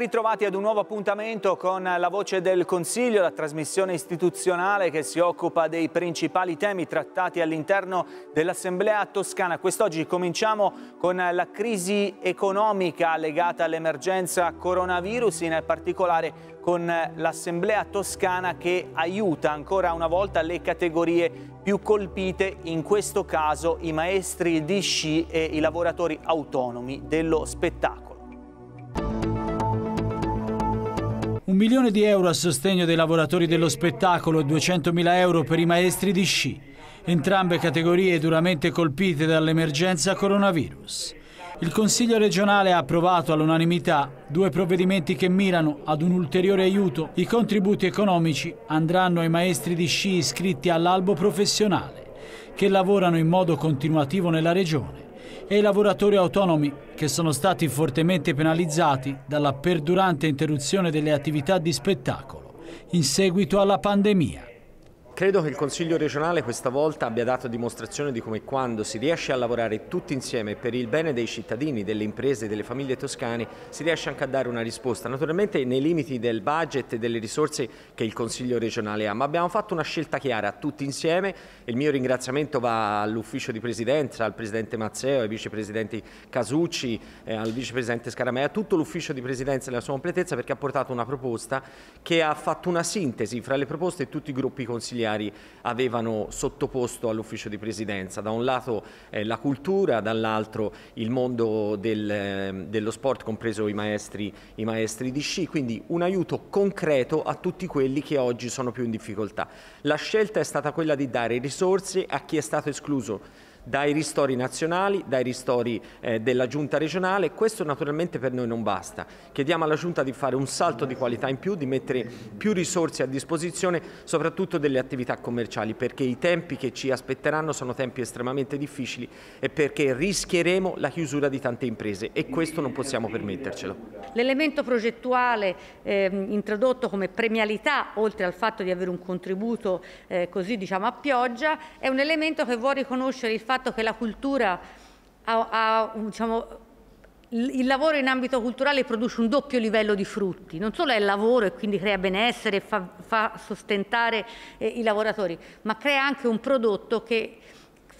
ritrovati ad un nuovo appuntamento con La Voce del Consiglio, la trasmissione istituzionale che si occupa dei principali temi trattati all'interno dell'Assemblea toscana. Quest'oggi cominciamo con la crisi economica legata all'emergenza coronavirus, in particolare con l'Assemblea toscana che aiuta ancora una volta le categorie più colpite, in questo caso i maestri di sci e i lavoratori autonomi dello spettacolo. Un milione di euro a sostegno dei lavoratori dello spettacolo e 200 mila euro per i maestri di sci, entrambe categorie duramente colpite dall'emergenza coronavirus. Il Consiglio regionale ha approvato all'unanimità due provvedimenti che mirano ad un ulteriore aiuto. I contributi economici andranno ai maestri di sci iscritti all'albo professionale, che lavorano in modo continuativo nella regione e i lavoratori autonomi che sono stati fortemente penalizzati dalla perdurante interruzione delle attività di spettacolo in seguito alla pandemia. Credo che il Consiglio regionale questa volta abbia dato dimostrazione di come quando si riesce a lavorare tutti insieme per il bene dei cittadini, delle imprese, e delle famiglie toscane, si riesce anche a dare una risposta, naturalmente nei limiti del budget e delle risorse che il Consiglio regionale ha, ma abbiamo fatto una scelta chiara tutti insieme il mio ringraziamento va all'ufficio di presidenza, al presidente Mazzeo, ai vicepresidenti Casucci, eh, al vicepresidente Scaramea, a tutto l'ufficio di presidenza nella sua completezza perché ha portato una proposta che ha fatto una sintesi fra le proposte di tutti i gruppi consigliari giudiziari avevano sottoposto all'ufficio di presidenza. Da un lato eh, la cultura, dall'altro il mondo del, eh, dello sport, compreso i maestri, i maestri di sci, quindi un aiuto concreto a tutti quelli che oggi sono più in difficoltà. La scelta è stata quella di dare risorse a chi è stato escluso dai ristori nazionali, dai ristori eh, della giunta regionale. Questo naturalmente per noi non basta. Chiediamo alla giunta di fare un salto di qualità in più, di mettere più risorse a disposizione, soprattutto delle attività commerciali, perché i tempi che ci aspetteranno sono tempi estremamente difficili e perché rischieremo la chiusura di tante imprese e questo non possiamo permettercelo. L'elemento progettuale eh, introdotto come premialità, oltre al fatto di avere un contributo eh, così diciamo a pioggia, è un elemento che vuole riconoscere il fatto fatto che la cultura ha, ha diciamo, il lavoro in ambito culturale produce un doppio livello di frutti, non solo è lavoro e quindi crea benessere, fa, fa sostentare eh, i lavoratori, ma crea anche un prodotto che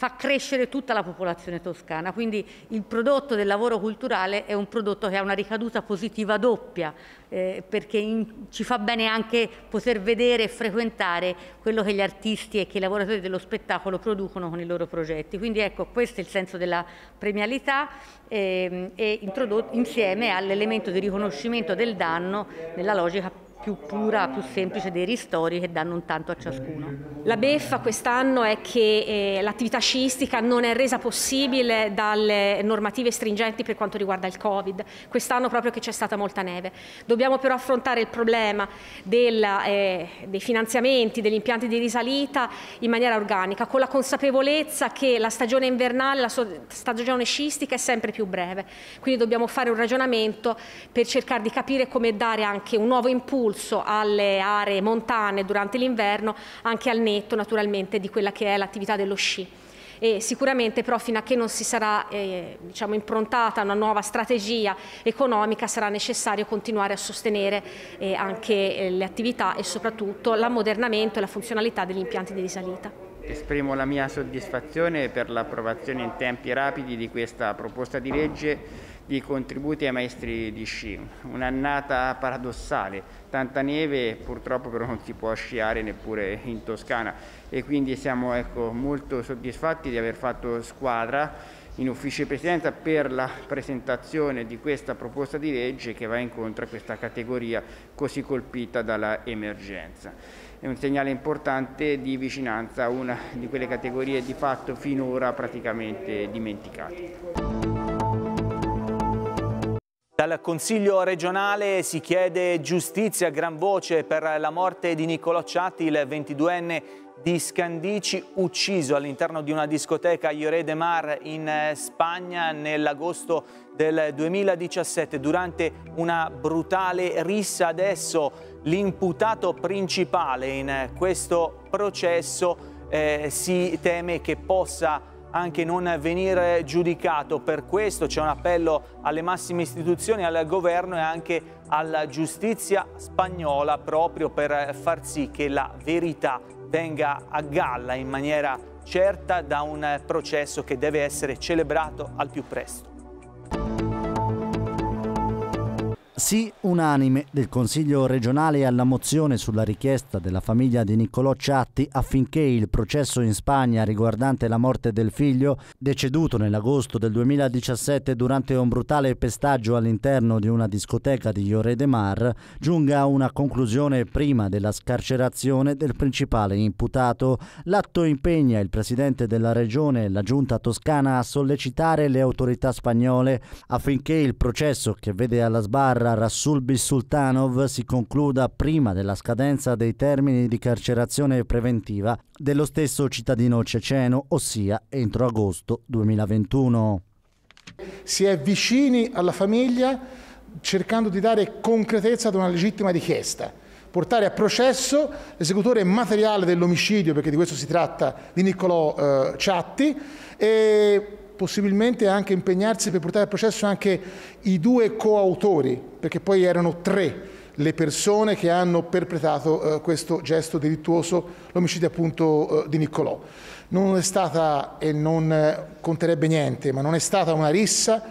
fa crescere tutta la popolazione toscana, quindi il prodotto del lavoro culturale è un prodotto che ha una ricaduta positiva doppia, eh, perché in, ci fa bene anche poter vedere e frequentare quello che gli artisti e che i lavoratori dello spettacolo producono con i loro progetti. Quindi ecco, questo è il senso della premialità eh, e introdotto insieme all'elemento di riconoscimento del danno nella logica più pura, più semplice dei ristori che danno un tanto a ciascuno. La beffa quest'anno è che eh, l'attività sciistica non è resa possibile dalle normative stringenti per quanto riguarda il Covid, quest'anno proprio che c'è stata molta neve. Dobbiamo però affrontare il problema del, eh, dei finanziamenti, degli impianti di risalita in maniera organica, con la consapevolezza che la stagione invernale, la so stagione sciistica è sempre più breve, quindi dobbiamo fare un ragionamento per cercare di capire come dare anche un nuovo impulso impulso alle aree montane durante l'inverno anche al netto naturalmente di quella che è l'attività dello sci. E sicuramente però fino a che non si sarà eh, diciamo, improntata una nuova strategia economica sarà necessario continuare a sostenere eh, anche eh, le attività e soprattutto l'ammodernamento e la funzionalità degli impianti di risalita. Esprimo la mia soddisfazione per l'approvazione in tempi rapidi di questa proposta di legge di contributi ai maestri di sci, un'annata paradossale, tanta neve purtroppo però non si può sciare neppure in Toscana e quindi siamo ecco, molto soddisfatti di aver fatto squadra in ufficio di presidenza per la presentazione di questa proposta di legge che va incontro a questa categoria così colpita dall'emergenza. È un segnale importante di vicinanza a una di quelle categorie di fatto finora praticamente dimenticate. Dal Consiglio regionale si chiede giustizia a gran voce per la morte di Niccolò Ciatti, il 22enne di Scandici, ucciso all'interno di una discoteca a Lloré de Mar in eh, Spagna nell'agosto del 2017 durante una brutale rissa. Adesso l'imputato principale in eh, questo processo eh, si teme che possa anche non venire giudicato. Per questo c'è un appello alle massime istituzioni, al governo e anche alla giustizia spagnola proprio per far sì che la verità venga a galla in maniera certa da un processo che deve essere celebrato al più presto. sì unanime del Consiglio regionale alla mozione sulla richiesta della famiglia di Niccolò Ciatti affinché il processo in Spagna riguardante la morte del figlio, deceduto nell'agosto del 2017 durante un brutale pestaggio all'interno di una discoteca di Lloret de Mar, giunga a una conclusione prima della scarcerazione del principale imputato. L'atto impegna il presidente della regione e la giunta toscana a sollecitare le autorità spagnole affinché il processo che vede alla sbarra tra Rassul Bisultanov si concluda prima della scadenza dei termini di carcerazione preventiva dello stesso cittadino ceceno, ossia entro agosto 2021. Si è vicini alla famiglia cercando di dare concretezza ad una legittima richiesta portare a processo l'esecutore materiale dell'omicidio, perché di questo si tratta, di Niccolò eh, Ciatti, e possibilmente anche impegnarsi per portare a processo anche i due coautori, perché poi erano tre le persone che hanno perpetrato eh, questo gesto delittuoso, l'omicidio appunto eh, di Niccolò. Non è stata, e non eh, conterebbe niente, ma non è stata una rissa,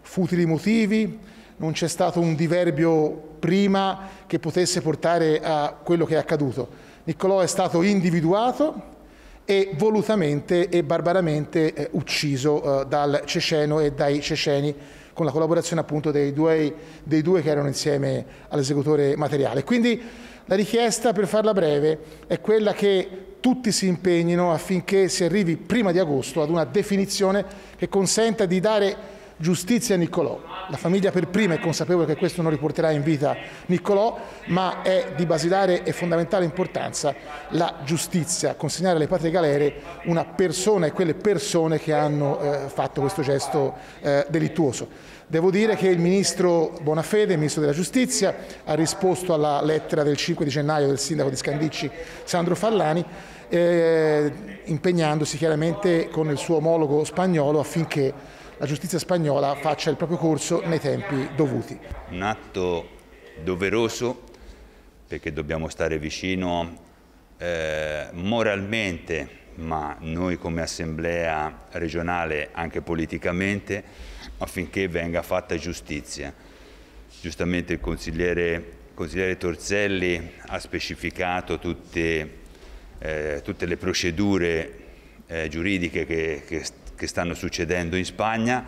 futili motivi, non c'è stato un diverbio prima che potesse portare a quello che è accaduto. Niccolò è stato individuato, e volutamente e barbaramente eh, ucciso eh, dal ceceno e dai ceceni con la collaborazione appunto dei due, dei due che erano insieme all'esecutore materiale. Quindi la richiesta, per farla breve, è quella che tutti si impegnino affinché si arrivi prima di agosto ad una definizione che consenta di dare Giustizia Niccolò. La famiglia per prima è consapevole che questo non riporterà in vita Niccolò, ma è di basilare e fondamentale importanza la giustizia, consegnare alle patrie galere una persona e quelle persone che hanno eh, fatto questo gesto eh, delittuoso. Devo dire che il ministro Bonafede, il ministro della Giustizia, ha risposto alla lettera del 5 di gennaio del sindaco di Scandicci Sandro Fallani eh, impegnandosi chiaramente con il suo omologo spagnolo affinché la giustizia spagnola faccia il proprio corso nei tempi dovuti. Un atto doveroso perché dobbiamo stare vicino eh, moralmente ma noi come assemblea regionale anche politicamente affinché venga fatta giustizia. Giustamente il consigliere, il consigliere Torzelli ha specificato tutte, eh, tutte le procedure eh, giuridiche che, che, che stanno succedendo in Spagna.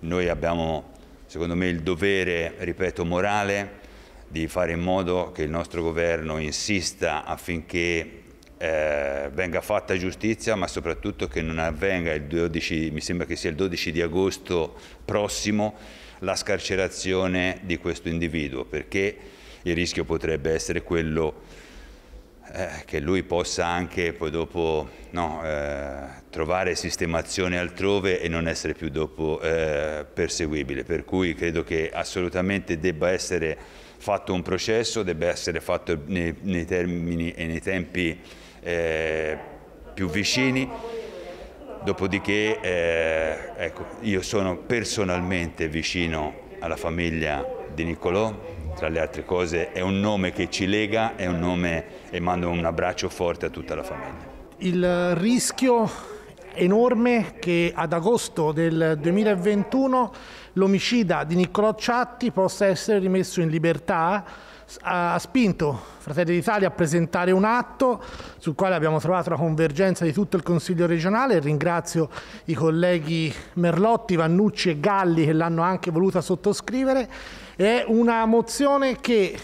Noi abbiamo, secondo me, il dovere, ripeto, morale di fare in modo che il nostro governo insista affinché eh, venga fatta giustizia, ma soprattutto che non avvenga il 12, mi sembra che sia il 12 di agosto prossimo, la scarcerazione di questo individuo, perché il rischio potrebbe essere quello di eh, che lui possa anche poi dopo no, eh, trovare sistemazione altrove e non essere più dopo eh, perseguibile. Per cui credo che assolutamente debba essere fatto un processo, debba essere fatto nei, nei termini e nei tempi eh, più vicini. Dopodiché eh, ecco, io sono personalmente vicino alla famiglia di Niccolò, tra le altre cose è un nome che ci lega, è un nome e mando un abbraccio forte a tutta la famiglia. Il rischio enorme che ad agosto del 2021 l'omicida di Niccolò Ciatti possa essere rimesso in libertà ha spinto Fratelli d'Italia a presentare un atto sul quale abbiamo trovato la convergenza di tutto il Consiglio regionale. Ringrazio i colleghi Merlotti, Vannucci e Galli che l'hanno anche voluta sottoscrivere è una mozione che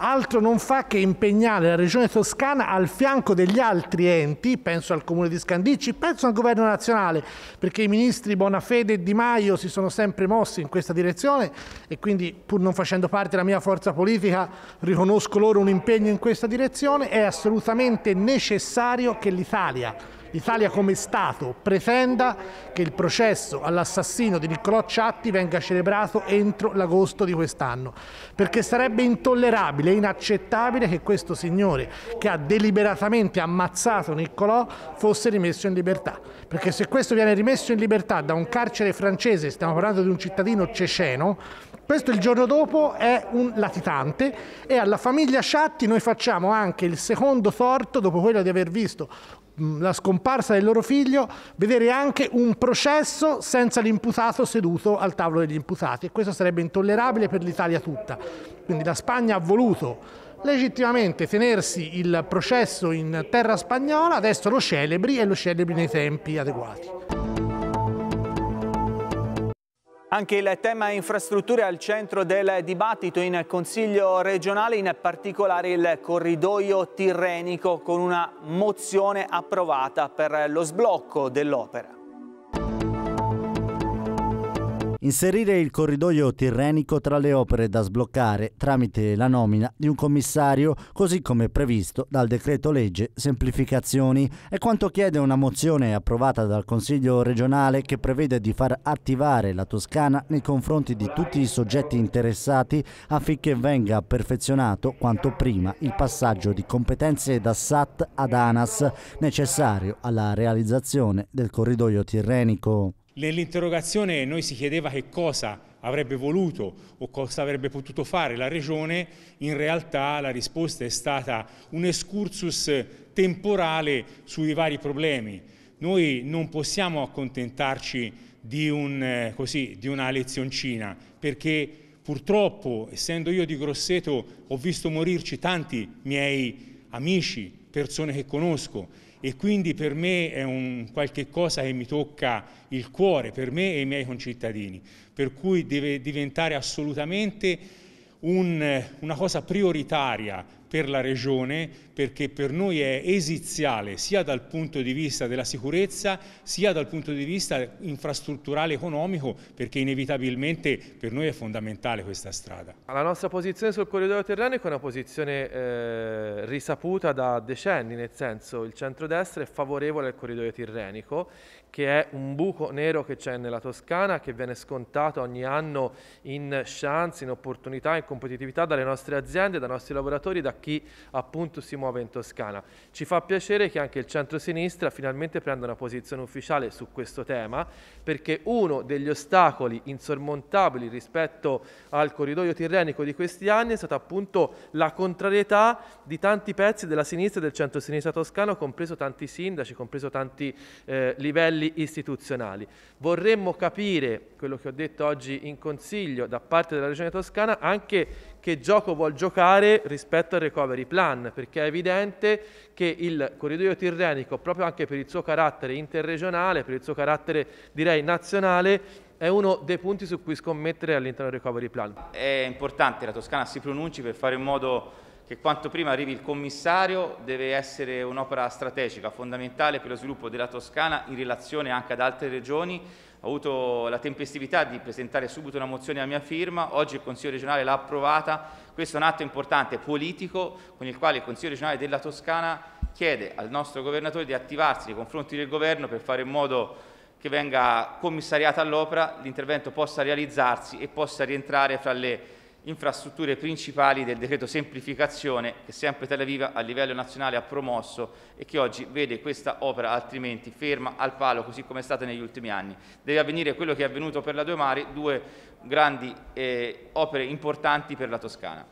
altro non fa che impegnare la Regione Toscana al fianco degli altri enti, penso al Comune di Scandicci, penso al Governo nazionale, perché i ministri Bonafede e Di Maio si sono sempre mossi in questa direzione e quindi pur non facendo parte della mia forza politica riconosco loro un impegno in questa direzione, è assolutamente necessario che l'Italia L'Italia come Stato pretenda che il processo all'assassino di Niccolò Ciatti venga celebrato entro l'agosto di quest'anno, perché sarebbe intollerabile e inaccettabile che questo signore che ha deliberatamente ammazzato Niccolò fosse rimesso in libertà, perché se questo viene rimesso in libertà da un carcere francese, stiamo parlando di un cittadino ceceno, questo il giorno dopo è un latitante e alla famiglia Ciatti noi facciamo anche il secondo torto dopo quello di aver visto Mm, la scomparsa del loro figlio, vedere anche un processo senza l'imputato seduto al tavolo degli imputati e questo sarebbe intollerabile per l'Italia tutta. Quindi la Spagna ha voluto legittimamente tenersi il processo in terra spagnola, adesso lo celebri e lo celebri nei tempi adeguati. Anche il tema infrastrutture è al centro del dibattito in Consiglio regionale, in particolare il corridoio tirrenico con una mozione approvata per lo sblocco dell'opera. Inserire il corridoio tirrenico tra le opere da sbloccare tramite la nomina di un commissario, così come previsto dal decreto legge semplificazioni, è quanto chiede una mozione approvata dal Consiglio regionale che prevede di far attivare la Toscana nei confronti di tutti i soggetti interessati affinché venga perfezionato quanto prima il passaggio di competenze da SAT ad ANAS necessario alla realizzazione del corridoio tirrenico. Nell'interrogazione noi si chiedeva che cosa avrebbe voluto o cosa avrebbe potuto fare la Regione, in realtà la risposta è stata un excursus temporale sui vari problemi. Noi non possiamo accontentarci di, un, eh, così, di una lezioncina perché purtroppo, essendo io di Grosseto, ho visto morirci tanti miei amici, persone che conosco e quindi per me è un qualche cosa che mi tocca il cuore, per me e i miei concittadini, per cui deve diventare assolutamente un, una cosa prioritaria per la Regione perché per noi è esiziale sia dal punto di vista della sicurezza sia dal punto di vista infrastrutturale economico perché inevitabilmente per noi è fondamentale questa strada. La nostra posizione sul corridoio terrenico è una posizione eh, risaputa da decenni, nel senso il centrodestra è favorevole al corridoio tirrenico che è un buco nero che c'è nella Toscana, che viene scontato ogni anno in chance, in opportunità, in competitività dalle nostre aziende, dai nostri lavoratori, da chi appunto si muove in Toscana. Ci fa piacere che anche il centro-sinistra finalmente prenda una posizione ufficiale su questo tema, perché uno degli ostacoli insormontabili rispetto al corridoio tirrenico di questi anni è stata appunto la contrarietà di tanti pezzi della sinistra e del centro-sinistra toscano, compreso tanti sindaci, compreso tanti eh, livelli livelli istituzionali. Vorremmo capire, quello che ho detto oggi in consiglio da parte della Regione Toscana, anche che gioco vuol giocare rispetto al recovery plan, perché è evidente che il corridoio tirrenico, proprio anche per il suo carattere interregionale, per il suo carattere direi nazionale, è uno dei punti su cui scommettere all'interno del recovery plan. È importante che la Toscana si pronunci per fare in modo che quanto prima arrivi il commissario deve essere un'opera strategica, fondamentale per lo sviluppo della Toscana in relazione anche ad altre regioni. Ho avuto la tempestività di presentare subito una mozione a mia firma, oggi il Consiglio regionale l'ha approvata, questo è un atto importante politico con il quale il Consiglio regionale della Toscana chiede al nostro governatore di attivarsi nei confronti del governo per fare in modo che venga commissariata all'opera, l'intervento possa realizzarsi e possa rientrare fra le infrastrutture principali del decreto semplificazione che sempre Tel Aviv a livello nazionale ha promosso e che oggi vede questa opera altrimenti ferma al palo così come è stata negli ultimi anni. Deve avvenire quello che è avvenuto per la Due Mari, due grandi eh, opere importanti per la Toscana.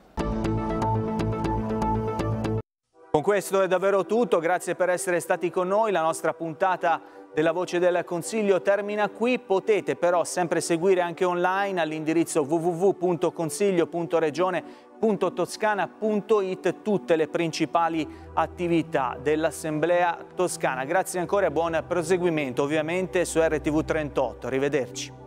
Con questo è davvero tutto, grazie per essere stati con noi, la nostra puntata della Voce del Consiglio termina qui, potete però sempre seguire anche online all'indirizzo www.consiglio.regione.toscana.it tutte le principali attività dell'Assemblea Toscana. Grazie ancora e buon proseguimento ovviamente su RTV 38. Arrivederci.